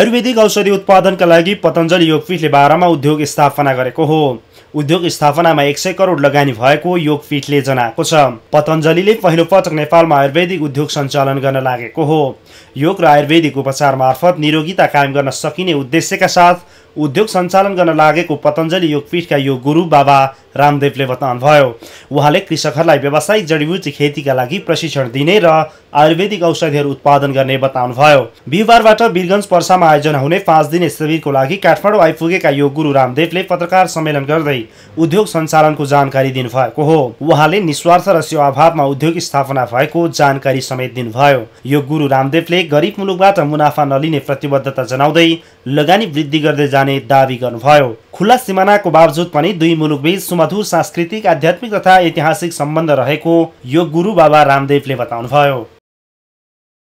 आयुर्वेदिक औषधि उत्पादनका लागि पतञ्जलि योगपीठले बाह्रमा उद्योग स्थापना गरेको हो उद्योग स्थापनामा एक सय करोड लगानी भएको योगपीठले जनाएको छ पतञ्जलीले पहिलो पटक नेपालमा आयुर्वेदिक उद्योग सञ्चालन गर्न लागेको हो योग र आयुर्वेदिक उपचार मार्फत निरोगिता कायम गर्न सकिने उद्देश्यका साथ उद्योग सञ्चालन गर्न लागेको पतञ्जलि योगपीठका योग गुरु बाबा रामदेवले बताउनुभयो उहाँले कृषकहरूलाई व्यावसायिक जडीबुटी खेतीका लागि प्रशिक्षण दिने र आयुर्वेदिक औषधिहरू उत्पादन गर्ने बताउनुभयो बिहिबारबाट वीरगञ्ज पर्सामा आयोजना हुने पाँच दिने शिविरको लागि काठमाडौँ आइपुगेका यो गुरु रामदेवले पत्रकार सम्मेलन गर्दै उद्योग सञ्चालनको जानकारी दिनुभएको हो उहाँले निस्वार्थ र सेवाभावमा उद्योग स्थापना भएको जानकारी समेत दिनुभयो यो गुरु रामदेवले गरिब मुलुकबाट मुनाफा नलिने प्रतिबद्धता जनाउँदै लगानी वृद्धि गर्दै जाने दावी गर्नुभयो खुल्ला सिमानाको बावजुद पनि दुई मुलुकबीच सुमधुर सांस्कृतिक आध्यात्मिक तथा ऐतिहासिक सम्बन्ध रहेको यो गुरु बाबा रामदेवले बताउनुभयो